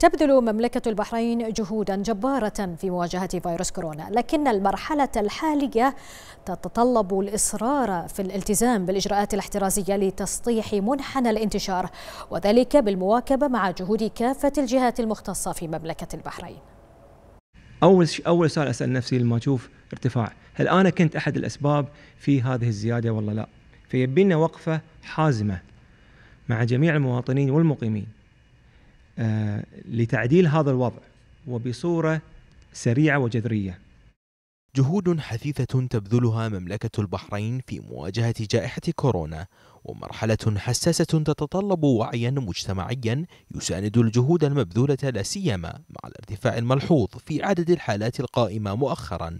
تبذل مملكة البحرين جهودا جبارة في مواجهة فيروس كورونا لكن المرحلة الحالية تتطلب الإصرار في الالتزام بالإجراءات الاحترازية لتسطيح منحنى الانتشار وذلك بالمواكبة مع جهود كافة الجهات المختصة في مملكة البحرين أول أول سؤال أسأل نفسي لما أشوف ارتفاع هل أنا كنت أحد الأسباب في هذه الزيادة ولا لا فيبينا وقفة حازمة مع جميع المواطنين والمقيمين آه، لتعديل هذا الوضع وبصوره سريعه وجذريه. جهود حثيثة تبذلها مملكة البحرين في مواجهة جائحة كورونا ومرحلة حساسة تتطلب وعيا مجتمعيا يساند الجهود المبذولة لا سيما مع الارتفاع الملحوظ في عدد الحالات القائمة مؤخرا.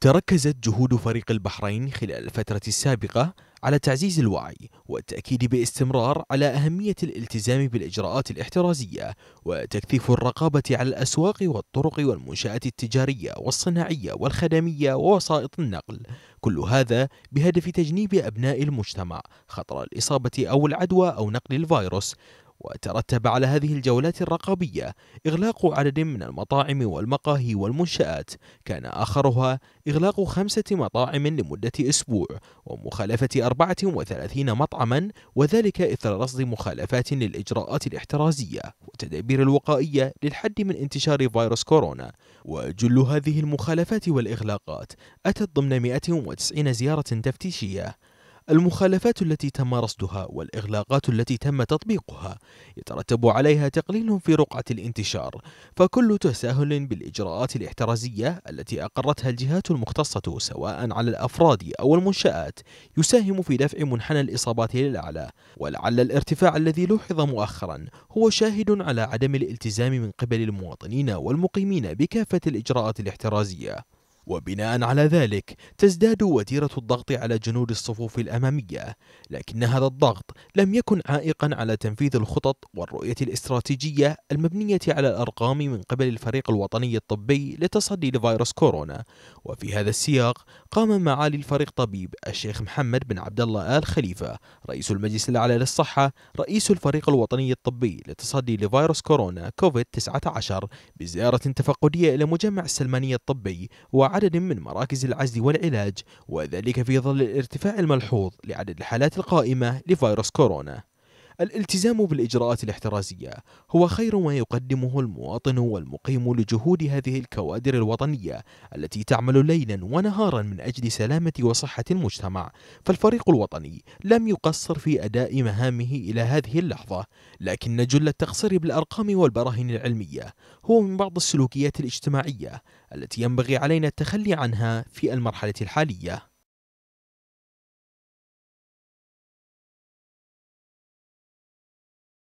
تركزت جهود فريق البحرين خلال الفترة السابقة على تعزيز الوعي والتأكيد باستمرار على أهمية الالتزام بالإجراءات الاحترازية وتكثيف الرقابة على الأسواق والطرق والمنشآت التجارية والصناعية والخدمية ووسائط النقل كل هذا بهدف تجنيب أبناء المجتمع خطر الإصابة أو العدوى أو نقل الفيروس وترتب على هذه الجولات الرقابية إغلاق عدد من المطاعم والمقاهي والمنشآت كان آخرها إغلاق خمسة مطاعم لمدة أسبوع ومخالفة 34 مطعما وذلك إثر رصد مخالفات للإجراءات الاحترازية والتدابير الوقائية للحد من انتشار فيروس كورونا وجل هذه المخالفات والإغلاقات أتت ضمن 190 زيارة تفتيشية المخالفات التي تم رصدها والإغلاقات التي تم تطبيقها يترتب عليها تقليل في رقعة الانتشار فكل تساهل بالإجراءات الاحترازية التي أقرتها الجهات المختصة سواء على الأفراد أو المنشآت يساهم في دفع منحنى الإصابات للأعلى ولعل الارتفاع الذي لوحظ مؤخرا هو شاهد على عدم الالتزام من قبل المواطنين والمقيمين بكافة الإجراءات الاحترازية وبناء على ذلك تزداد وتيرة الضغط على جنود الصفوف الأمامية لكن هذا الضغط لم يكن عائقا على تنفيذ الخطط والرؤية الاستراتيجية المبنية على الأرقام من قبل الفريق الوطني الطبي لتصدي لفيروس كورونا وفي هذا السياق قام معالي الفريق طبيب الشيخ محمد بن عبد الله آل خليفة رئيس المجلس الأعلى للصحة رئيس الفريق الوطني الطبي لتصدي لفيروس كورونا كوفيد 19 بزيارة تفقدية إلى مجمع السلمانية الطبي وعلى عدد من مراكز العزل والعلاج وذلك في ظل الارتفاع الملحوظ لعدد الحالات القائمة لفيروس كورونا الالتزام بالإجراءات الاحترازية هو خير ما يقدمه المواطن والمقيم لجهود هذه الكوادر الوطنية التي تعمل ليلا ونهارا من أجل سلامة وصحة المجتمع فالفريق الوطني لم يقصر في أداء مهامه إلى هذه اللحظة لكن جل التقصير بالأرقام والبراهين العلمية هو من بعض السلوكيات الاجتماعية التي ينبغي علينا التخلي عنها في المرحلة الحالية